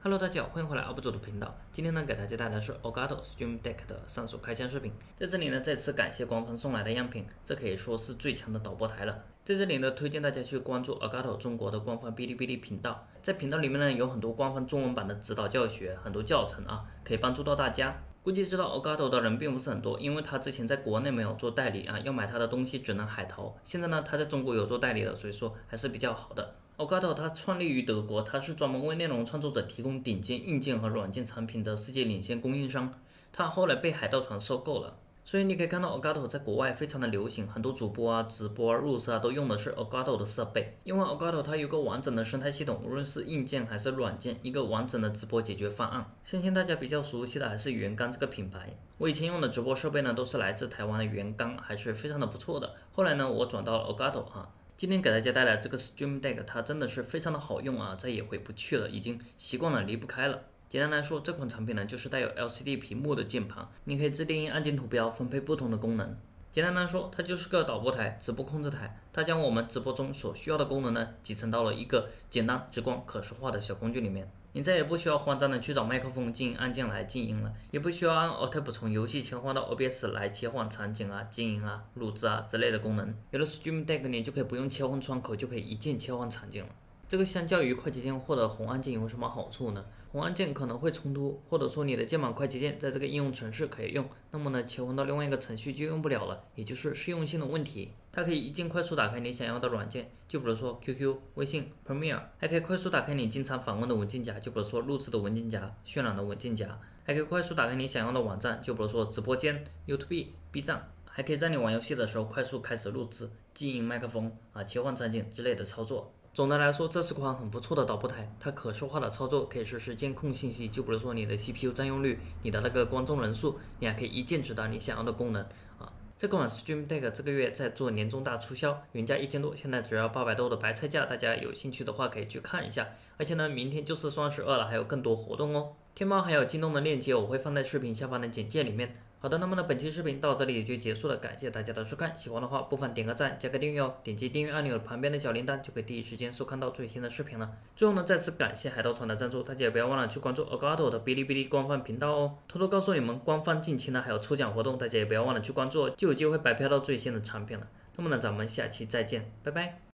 Hello，大家好，欢迎回来 UP 主的频道。今天呢，给大家带来是 a r g a t o Stream Deck 的上手开箱视频。在这里呢，再次感谢官方送来的样品，这可以说是最强的导播台了。在这里呢，推荐大家去关注 a r g a t o 中国的官方哔哩哔哩频道，在频道里面呢，有很多官方中文版的指导教学，很多教程啊，可以帮助到大家。估计知道 a r g a t o 的人并不是很多，因为他之前在国内没有做代理啊，要买他的东西只能海淘。现在呢，他在中国有做代理了，所以说还是比较好的。Ogato 它创立于德国，它是专门为内容创作者提供顶尖硬件和软件产品的世界领先供应商。它后来被海盗船收购了，所以你可以看到 Ogato 在国外非常的流行，很多主播啊、直播啊、入室啊都用的是 Ogato 的设备。因为 Ogato 它有个完整的生态系统，无论是硬件还是软件，一个完整的直播解决方案。相信大家比较熟悉的还是元刚这个品牌，我以前用的直播设备呢都是来自台湾的元刚，还是非常的不错的。后来呢，我转到了 Ogato 哈。今天给大家带来这个 Stream Deck，它真的是非常的好用啊，再也回不去了，已经习惯了，离不开了。简单来说，这款产品呢，就是带有 LCD 屏幕的键盘，你可以自定义按键图标，分配不同的功能。简单来说，它就是个导播台、直播控制台。它将我们直播中所需要的功能呢，集成到了一个简单、直观、可视化的小工具里面。你再也不需要慌张的去找麦克风静音按键来静音了，也不需要按 Alt 从游戏切换到 OBS 来切换场景啊、静音啊、录制啊之类的功能。有了 Stream Deck，你就可以不用切换窗口，就可以一键切换场景了。这个相较于快捷键或者红按键有什么好处呢？宏按键可能会冲突，或者说你的键盘快捷键在这个应用程序可以用，那么呢，切换到另外一个程序就用不了了，也就是适用性的问题。它可以一键快速打开你想要的软件，就比如说 QQ、微信、Premiere，还可以快速打开你经常访问的文件夹，就比如说录制的文件夹、渲染的文件夹，还可以快速打开你想要的网站，就比如说直播间、YouTube、B 站，还可以在你玩游戏的时候快速开始录制、静音麦克风啊、切换场景之类的操作。总的来说，这是款很不错的导播台，它可视化的操作可以实时监控信息，就比如说你的 CPU 占用率、你的那个观众人数，你还可以一键直达你想要的功能啊。这款 Stream Deck 这个月在做年终大促销，原价一千多，现在只要八百多的白菜价，大家有兴趣的话可以去看一下。而且呢，明天就是双十二了，还有更多活动哦。天猫还有京东的链接，我会放在视频下方的简介里面。好的，那么呢，本期视频到这里也就结束了，感谢大家的收看。喜欢的话，不妨点个赞，加个订阅哦。点击订阅按钮旁边的小铃铛，就可以第一时间收看到最新的视频了。最后呢，再次感谢海盗船的赞助，大家也不要忘了去关注 Agado 的哔哩哔哩官方频道哦。偷偷告诉你们，官方近期呢还有抽奖活动，大家也不要忘了去关注，就有机会白嫖到最新的产品了。那么呢，咱们下期再见，拜拜。